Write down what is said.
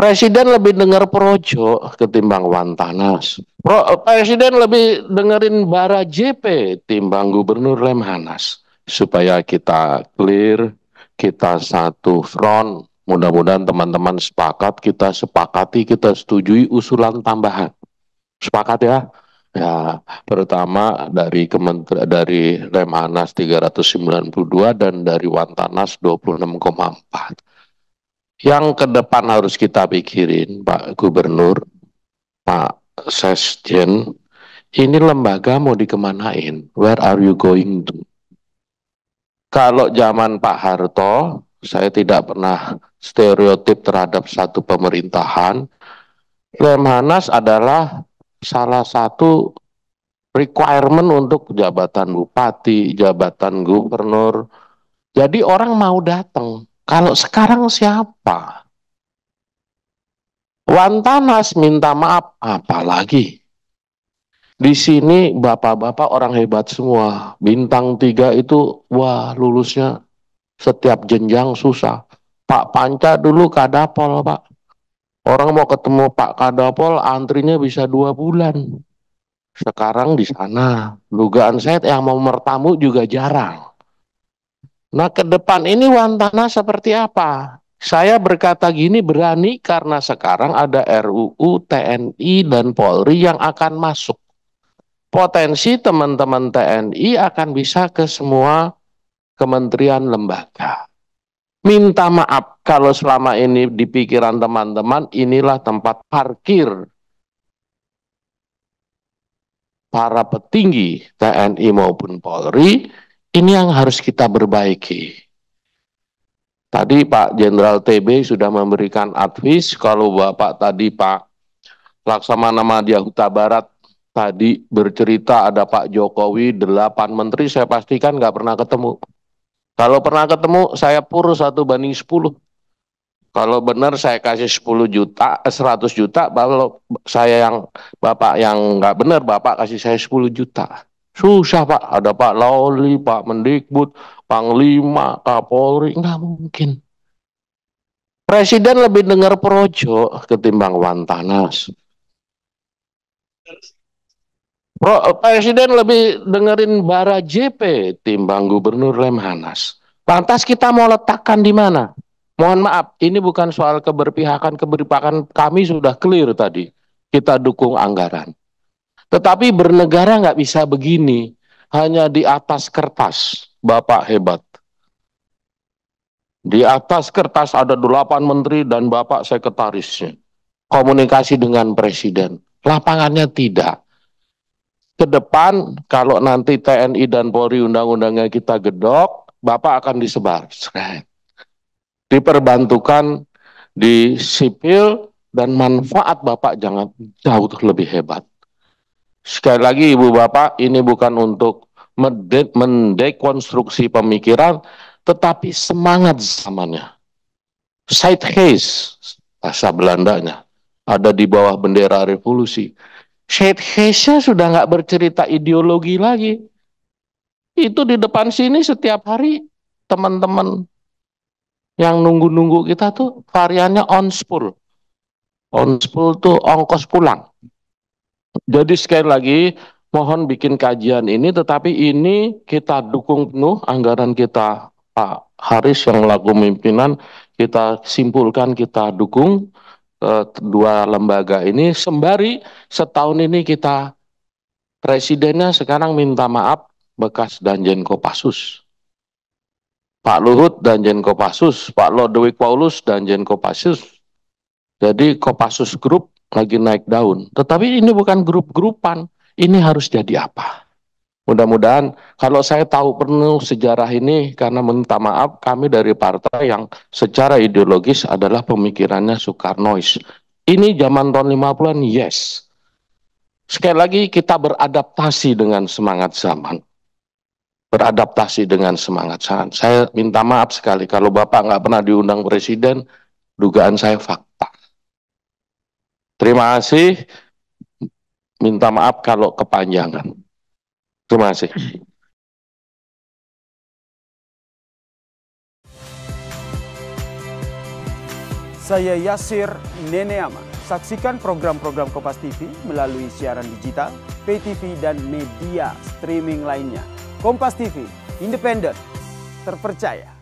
Presiden lebih dengar projo ketimbang Wantanas. Pro, Presiden lebih dengerin bara JP timbang Gubernur Lemhanas. Supaya kita clear, kita satu front. Mudah-mudahan teman-teman sepakat, kita sepakati, kita setujui usulan tambahan. Sepakat ya? Ya, pertama dari Kementerian dari Lemhanas 392 dan dari Wantanas 26,4. Yang ke depan harus kita pikirin, Pak Gubernur, Pak Sesjen, ini lembaga mau dikemanain? Where are you going to? Kalau zaman Pak Harto, saya tidak pernah stereotip terhadap satu pemerintahan. Lemhanas adalah salah satu requirement untuk jabatan bupati, jabatan gubernur. Jadi orang mau datang kalau sekarang siapa? Wantanas minta maaf, apalagi di sini bapak-bapak orang hebat semua. Bintang tiga itu wah lulusnya setiap jenjang susah. Pak Panca dulu kadapol pak. Orang mau ketemu Pak Kadapol antrinya bisa dua bulan. Sekarang di sana dugaan saya yang mau mertamu juga jarang. Nah, ke depan ini Wantana seperti apa? Saya berkata gini berani karena sekarang ada RUU TNI dan Polri yang akan masuk. Potensi teman-teman TNI akan bisa ke semua kementerian lembaga. Minta maaf kalau selama ini di pikiran teman-teman inilah tempat parkir para petinggi TNI maupun Polri ini yang harus kita perbaiki. Tadi Pak Jenderal TB sudah memberikan advis kalau Bapak tadi Pak Laksamana Madia Huta Barat tadi bercerita ada Pak Jokowi, delapan menteri saya pastikan nggak pernah ketemu. Kalau pernah ketemu saya pur satu banding sepuluh. Kalau benar saya kasih 10 juta, 100 eh, juta, kalau saya yang Bapak yang nggak benar, Bapak kasih saya 10 juta. Susah Pak, ada Pak Loli, Pak Mendikbud, Panglima, Kapolri, nggak mungkin. Presiden lebih dengar projo ketimbang Wantanas. Pro, Presiden lebih dengerin bara JP timbang Gubernur Lemhanas. Lantas kita mau letakkan di mana? Mohon maaf, ini bukan soal keberpihakan, keberpihakan kami sudah clear tadi. Kita dukung anggaran. Tetapi bernegara nggak bisa begini, hanya di atas kertas. Bapak hebat. Di atas kertas ada delapan menteri dan bapak sekretarisnya. Komunikasi dengan presiden. Lapangannya tidak. Ke depan kalau nanti TNI dan Polri undang-undangnya kita gedok, bapak akan disebar. Diperbantukan di sipil dan manfaat bapak jangan jauh lebih hebat. Sekali lagi Ibu Bapak, ini bukan untuk mendekonstruksi pemikiran, tetapi semangat zamannya. Zeitgeist, bahasa Belandanya, ada di bawah bendera revolusi. case-nya sudah nggak bercerita ideologi lagi. Itu di depan sini setiap hari teman-teman yang nunggu-nunggu kita tuh variannya on spool. On spool tuh ongkos pulang. Jadi sekali lagi mohon bikin kajian ini tetapi ini kita dukung penuh anggaran kita Pak Haris yang laku pimpinan kita simpulkan kita dukung eh, dua lembaga ini sembari setahun ini kita presidennya sekarang minta maaf bekas Danjen Kopassus Pak Luhut Danjen Kopassus Pak Lodewik Paulus Danjen Kopassus jadi Kopassus Group lagi naik daun. Tetapi ini bukan grup-grupan, ini harus jadi apa? Mudah-mudahan kalau saya tahu penuh sejarah ini karena minta maaf kami dari partai yang secara ideologis adalah pemikirannya Soekarnois. Ini zaman tahun 50-an, yes. Sekali lagi kita beradaptasi dengan semangat zaman. Beradaptasi dengan semangat zaman. Saya minta maaf sekali kalau Bapak nggak pernah diundang presiden, dugaan saya fakta. Terima kasih. Minta maaf kalau kepanjangan. Terima kasih. Saya Yasir Neneama. Saksikan program-program Kompas TV melalui siaran digital, pay TV, dan media streaming lainnya. Kompas TV, independen, terpercaya.